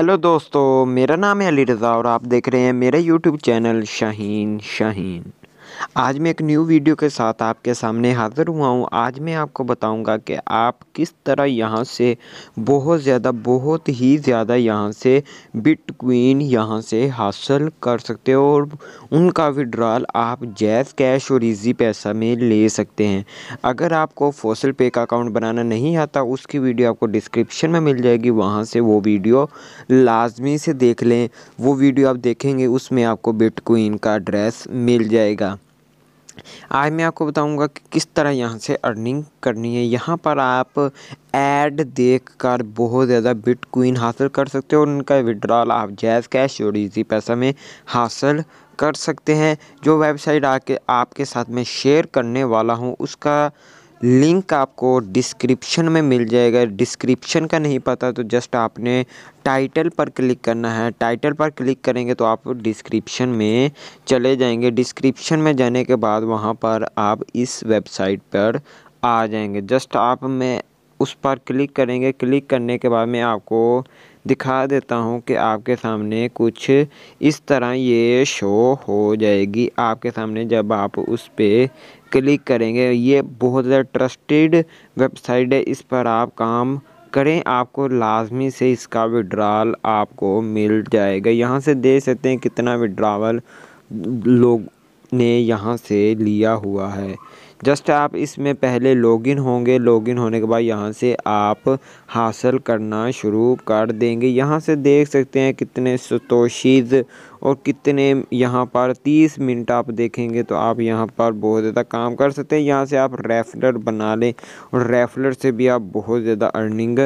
hello दोस्तों मेरा नाम है अली रज़ा और आप देख रहे हैं मेरा यूट्यूब चैनल शाहीन शाहीन आज मैं एक न्यू वीडियो के साथ आपके सामने हाज़िर हुआ हूँ आज मैं आपको बताऊँगा कि आप किस तरह यहाँ से बहुत ज़्यादा बहुत ही ज़्यादा यहाँ से बिटकॉइन यहाँ से हासिल कर सकते हो और उनका विड्रॉल आप जैज़ कैश और इजी पैसा में ले सकते हैं अगर आपको फोसल पे का अकाउंट बनाना नहीं आता उसकी वीडियो आपको डिस्क्रिप्शन में मिल जाएगी वहाँ से वो वीडियो लाजमी से देख लें वो वीडियो आप देखेंगे उसमें आपको बिटकॉइन का एड्रेस मिल जाएगा आज मैं आपको बताऊंगा कि किस तरह यहाँ से अर्निंग करनी है यहाँ पर आप ऐड देख कर बहुत ज़्यादा बिट क्वीन हासिल कर सकते हो उनका विड्रॉल आप जैज़ कैश और इजी पैसा में हासिल कर सकते हैं जो वेबसाइट आके आपके साथ में शेयर करने वाला हूँ उसका लिंक आपको डिस्क्रिप्शन में मिल जाएगा डिस्क्रिप्शन का नहीं पता तो जस्ट आपने टाइटल पर क्लिक करना है टाइटल पर क्लिक करेंगे तो आप डिस्क्रिप्शन में चले जाएंगे डिस्क्रिप्शन में जाने के बाद वहाँ पर आप इस वेबसाइट पर आ जाएंगे जस्ट आप में उस पर क्लिक करेंगे क्लिक करने के बाद मैं आपको दिखा देता हूँ कि आपके सामने कुछ इस तरह ये शो हो जाएगी आपके सामने जब आप उस पर क्लिक करेंगे ये बहुत ज़्यादा ट्रस्टेड वेबसाइट है इस पर आप काम करें आपको लाजमी से इसका विड्रावल आपको मिल जाएगा यहाँ से देख सकते हैं कितना विड्रावल लोग ने यहाँ से लिया हुआ है जस्ट आप इसमें पहले लॉगिन होंगे लॉगिन होने के बाद यहाँ से आप हासिल करना शुरू कर देंगे यहाँ से देख सकते हैं कितने सतोशीज़ और कितने यहाँ पर तीस मिनट आप देखेंगे तो आप यहाँ पर बहुत ज़्यादा काम कर सकते हैं यहाँ से आप रेफलर बना लें और रेफलर से भी आप बहुत ज़्यादा अर्निंग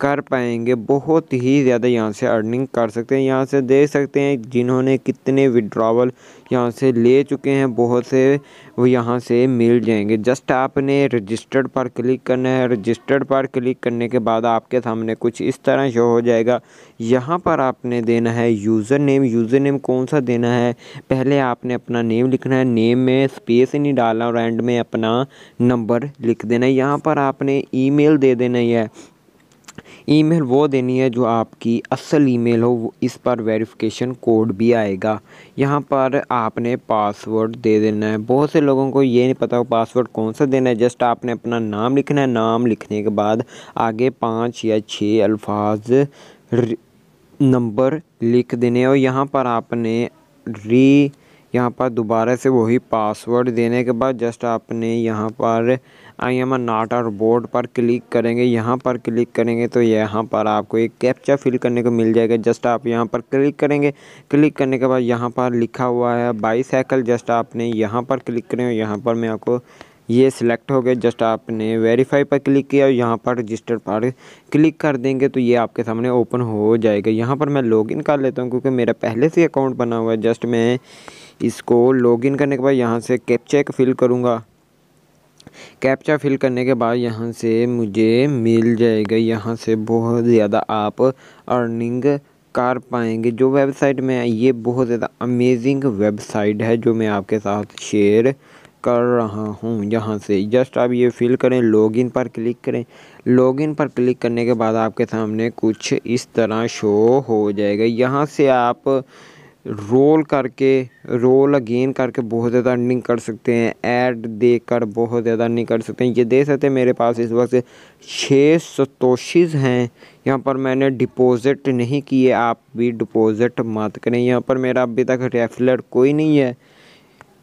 कर पाएंगे बहुत ही ज़्यादा यहाँ से अर्निंग कर सकते हैं यहाँ से देख सकते हैं जिन्होंने कितने विड्रावल यहाँ से ले चुके हैं बहुत से वो यहाँ से मिल जाएंगे जस्ट आपने रजिस्टर्ड पर क्लिक करना है रजिस्टर्ड पर क्लिक करने के बाद आपके सामने कुछ इस तरह शो हो जाएगा यहाँ पर आपने देना है यूज़र नेम यूज़र नेम कौन सा देना है पहले आपने अपना नेम लिखना है नेम में स्पेस नहीं डाला और एंड में अपना नंबर लिख देना है यहाँ पर आपने ईमेल दे देना है ईमेल वो देनी है जो आपकी असल ईमेल हो इस पर वेरिफिकेशन कोड भी आएगा यहाँ पर आपने पासवर्ड दे देना है बहुत से लोगों को ये नहीं पता पासवर्ड कौन सा देना है जस्ट आपने अपना नाम लिखना है नाम लिखने के बाद आगे पाँच या छः अल्फाज नंबर लिख देने और यहाँ पर आपने री यहाँ पर दोबारा से वही पासवर्ड देने के बाद जस्ट आपने यहाँ पर आई एम आर बोर्ड पर क्लिक करेंगे यहाँ पर क्लिक करेंगे तो यहाँ पर आपको एक कैप्चा फिल करने को मिल जाएगा जस्ट आप यहाँ पर क्लिक करेंगे क्लिक करने के बाद यहाँ पर लिखा हुआ है बाईसाइकिल जस्ट आपने यहाँ पर क्लिक करें यहाँ पर मैं आपको ये सिलेक्ट हो गया जस्ट आपने वेरीफाई पर क्लिक किया और यहाँ पर रजिस्टर पर क्लिक कर देंगे तो ये आपके सामने ओपन हो जाएगा यहाँ पर मैं लॉगिन कर लेता हूँ क्योंकि मेरा पहले से अकाउंट बना हुआ है जस्ट मैं इसको लॉगिन करने के बाद यहाँ से कैप्चा एक फिल करूँगा कैप्चा फिल करने के बाद यहाँ से मुझे मिल जाएगा यहाँ से बहुत ज़्यादा आप अर्निंग कर पाएंगे जो वेबसाइट में ये बहुत ज़्यादा अमेजिंग वेबसाइट है जो मैं आपके साथ शेयर कर रहा हूँ यहाँ से जस्ट आप ये फिल करें लॉगिन पर क्लिक करें लॉगिन पर क्लिक करने के बाद आपके सामने कुछ इस तरह शो हो जाएगा यहाँ से आप रोल करके रोल अगेन करके बहुत ज़्यादा अर्निंग कर सकते हैं ऐड देकर बहुत ज़्यादा अर्निंग कर सकते हैं ये देख सकते हैं मेरे पास इस वक्त छः सतोशीज़ हैं यहाँ पर मैंने डिपॉज़िट नहीं किए आप भी डिपॉज़िट मत करें यहाँ पर मेरा अभी तक रेफलर कोई नहीं है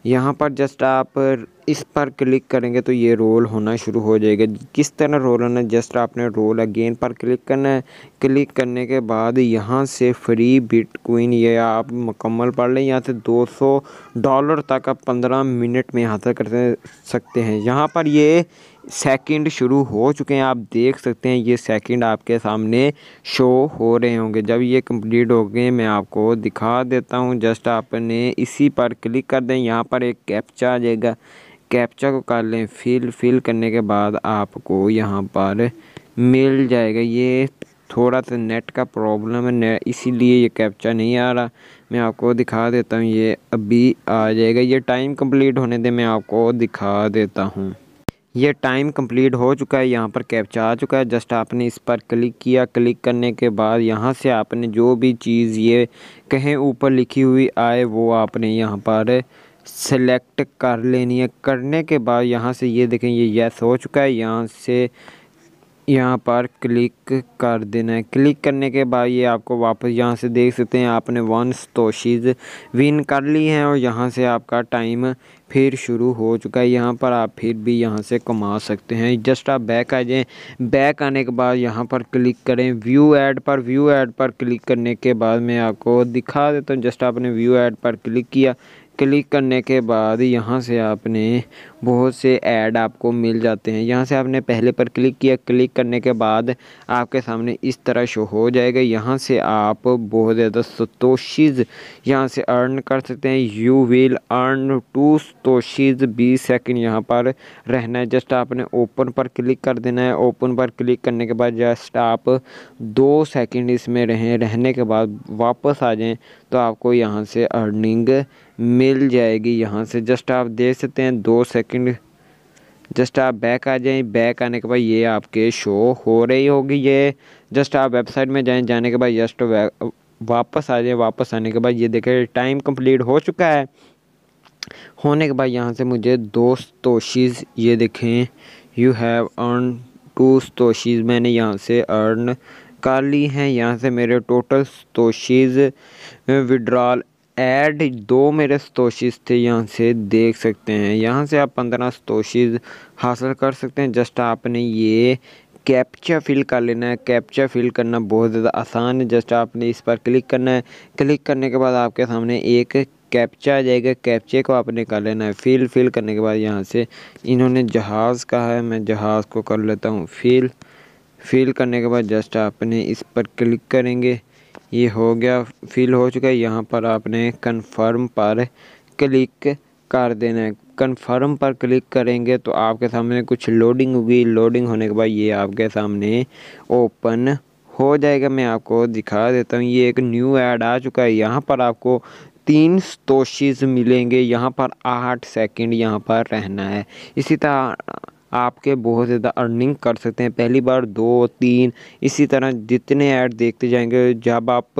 यहाँ पर जस्ट आप इस पर क्लिक करेंगे तो ये रोल होना शुरू हो जाएगा किस तरह रोल होना जस्ट आपने रोल अगेन पर क्लिक करना है क्लिक करने के बाद यहाँ से फ्री बिटकॉइन ये आप मुकम्मल पढ़ लें यहाँ से 200 डॉलर तक आप 15 मिनट में हासिल कर सकते हैं यहाँ पर ये सेकंड शुरू हो चुके हैं आप देख सकते हैं ये सेकंड आपके सामने शो हो रहे होंगे जब ये कंप्लीट हो गए मैं आपको दिखा देता हूँ जस्ट आपने इसी पर क्लिक कर दें यहाँ पर एक कैप्चा आ जाएगा कैप्चा को कर लें फिल फिल करने के बाद आपको यहाँ पर मिल जाएगा ये थोड़ा सा नेट का प्रॉब्लम है इसीलिए ये कैप्चा नहीं आ रहा मैं आपको दिखा देता हूँ ये अभी आ जाएगा ये टाइम कंप्लीट होने दे मैं आपको दिखा देता हूँ ये टाइम कंप्लीट हो चुका है यहाँ पर कैप्चा आ चुका है जस्ट आपने इस पर क्लिक किया क्लिक करने के बाद यहाँ से आपने जो भी चीज़ ये कहीं ऊपर लिखी हुई आए वो आपने यहाँ पर सेलेक्ट कर लेनी है करने के बाद यहाँ से ये देखें ये यस हो चुका है यहाँ से यहाँ पर क्लिक कर देना है क्लिक करने के बाद ये आपको वापस यहाँ से देख सकते हैं आपने वंस तोशीज विन कर ली है और यहाँ से आपका टाइम फिर शुरू हो चुका है यहाँ पर आप फिर भी यहाँ से कमा सकते हैं जस्ट आप बैक आ जाएं बैक आने के बाद यहाँ पर क्लिक करें व्यू ऐड पर व्यू ऐड पर क्लिक करने के बाद मैं आपको दिखा देता हूँ जस्ट आपने व्यू ऐड पर क्लिक किया क्लिक करने के बाद यहाँ से आपने बहुत से ऐड आपको मिल जाते हैं यहाँ से आपने पहले पर क्लिक किया क्लिक करने के बाद आपके सामने इस तरह शो हो जाएगा यहाँ से आप बहुत ज़्यादा सतोशीज़ यहाँ से अर्न कर सकते हैं you will earn two satoshis बीस सेकेंड यहाँ पर रहना है जस्ट आपने ओपन पर क्लिक कर देना है ओपन पर क्लिक करने के बाद जस्ट आप दो सेकेंड इसमें रहें रहने के बाद वापस आ जाएँ तो आपको यहाँ से अर्निंग मिल जाएगी यहाँ से जस्ट आप देख सकते हैं दो सेकंड जस्ट आप बैक आ जाएं बैक आने के बाद ये आपके शो हो रही होगी ये जस्ट आप वेबसाइट में जाएं जाने के बाद जस्ट वापस आ जाएं वापस आने के बाद ये देखें टाइम कंप्लीट हो चुका है होने के बाद यहाँ से मुझे दो तोशीज़ ये देखें you have earn two satoshis मैंने यहाँ से अर्न कर ली हैं यहाँ से मेरे टोटल स्तोशीज विड्रॉल ऐड दो मेरे स्तोशीज थे यहाँ से देख सकते हैं यहाँ से आप पंद्रह स्तोशीज हासिल कर सकते हैं जस्ट आपने ये कैप्चा फिल कर लेना है कैप्चा फिल करना बहुत ज़्यादा आसान है जस्ट आपने इस पर क्लिक करना है क्लिक करने के बाद आपके सामने एक कैप्चा आ जाएगा कैप्चे को आपने कर लेना है फिल फिल करने के बाद यहाँ से इन्होंने जहाज़ कहा है मैं जहाज़ को कर लेता हूँ फिल फिल करने के बाद जस्ट आपने इस पर क्लिक करेंगे ये हो गया फिल हो चुका है यहाँ पर आपने कन्फर्म पर क्लिक कर देना है कन्फर्म पर क्लिक करेंगे तो आपके सामने कुछ लोडिंग होगी लोडिंग होने के बाद ये आपके सामने ओपन हो जाएगा मैं आपको दिखा देता हूँ ये एक न्यू ऐड आ चुका है यहाँ पर आपको तीन तोशीज़ मिलेंगे यहाँ पर आठ सेकंड यहाँ पर रहना है इसी तरह आपके बहुत ज़्यादा अर्निंग कर सकते हैं पहली बार दो तीन इसी तरह जितने ऐड देखते जाएंगे जब आप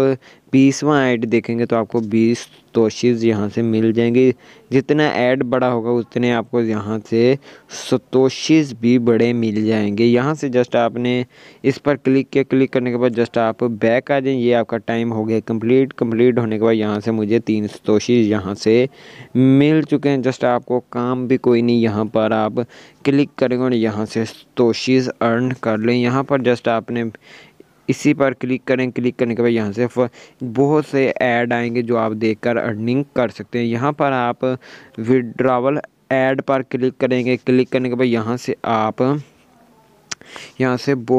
बीसवा ऐड देखेंगे तो आपको बीस सतोशीज़ यहाँ से मिल जाएंगे जितना ऐड बड़ा होगा उतने आपको यहाँ से सतोशीज़ भी बड़े मिल जाएंगे यहाँ से जस्ट आपने इस पर क्लिक किया क्लिक करने के बाद जस्ट आप बैक आ जाएं ये आपका टाइम हो गया कंप्लीट कंप्लीट होने के बाद यहाँ से मुझे तीन सतोशीज़ यहाँ से मिल चुके हैं जस्ट आपको काम भी कोई नहीं यहाँ पर आप क्लिक करेंगे और यहाँ से सतोशीज़ अर्न कर लें यहाँ पर जस्ट आपने इसी पर क्लिक करें क्लिक करने के बाद यहाँ से बहुत से ऐड आएंगे जो आप देखकर अर्निंग कर सकते हैं यहाँ पर आप विड्रावल ऐड पर क्लिक करेंगे क्लिक करने के बाद यहाँ से आप यहाँ से बो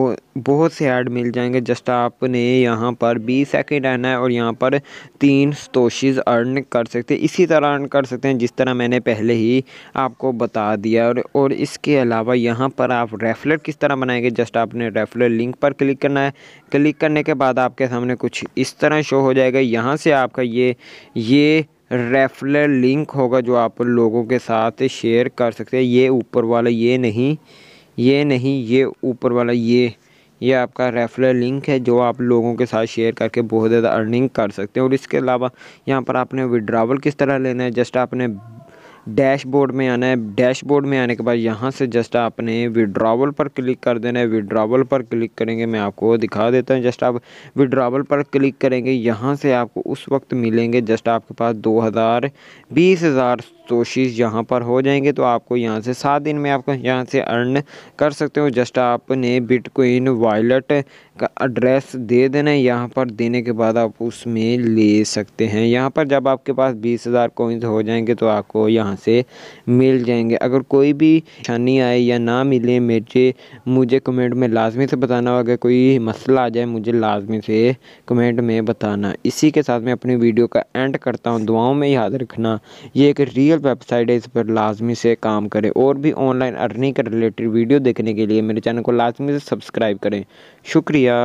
बहुत से ऐड मिल जाएंगे जस्ट आपने यहाँ पर बीस सेकेंड आना है और यहाँ पर तीन तोशीज़ अर्न कर सकते हैं इसी तरह अर्न कर सकते हैं जिस तरह मैंने पहले ही आपको बता दिया और, और इसके अलावा यहाँ पर आप रेफलर किस तरह बनाएंगे जस्ट आपने रेफलर लिंक पर क्लिक करना है क्लिक करने के बाद आपके सामने कुछ इस तरह शो हो जाएगा यहाँ से आपका ये ये रेफलर लिंक होगा जो आप लोगों के साथ शेयर कर सकते हैं ये ऊपर वाला ये नहीं ये नहीं ये ऊपर वाला ये ये आपका रेफरल लिंक है जो आप लोगों के साथ शेयर करके बहुत ज़्यादा अर्निंग कर सकते हैं और इसके अलावा यहाँ पर आपने विड्रावल किस तरह लेना है जस्ट आपने डैशबोर्ड में आना है डैशबोर्ड में आने के बाद यहाँ से जस्ट आपने विड्रावल पर क्लिक कर देना है विड्रावल पर क्लिक करेंगे मैं आपको दिखा देता हूँ जस्ट आप विड्रावल पर क्लिक करेंगे यहाँ से आपको उस वक्त मिलेंगे जस्ट आपके पास दो हज़ार बीस हज़ार कोशिश तो यहाँ पर हो जाएंगे तो आपको यहाँ से सात दिन में आपको यहाँ से अर्न कर सकते हो जस्ट आपने बिटकॉइन वॉलेट का एड्रेस दे देना है यहाँ पर देने के बाद आप उसमें ले सकते हैं यहाँ पर जब आपके पास बीस हज़ार कोइंस हो जाएंगे तो आपको यहाँ से मिल जाएंगे अगर कोई भी परेशानी आए या ना मिले मेरे मुझे कमेंट में लाजमी से बताना अगर कोई मसला आ जाए मुझे लाजमी से कमेंट में बताना इसी के साथ मैं अपनी वीडियो का एंड करता हूँ दुआओं में याद रखना ये एक रियल वेबसाइट है इस पर लाजमी से काम करें और भी ऑनलाइन अर्निंग के रिलेटेड वीडियो देखने के लिए मेरे चैनल को लाजमी से सब्सक्राइब करें शुक्रिया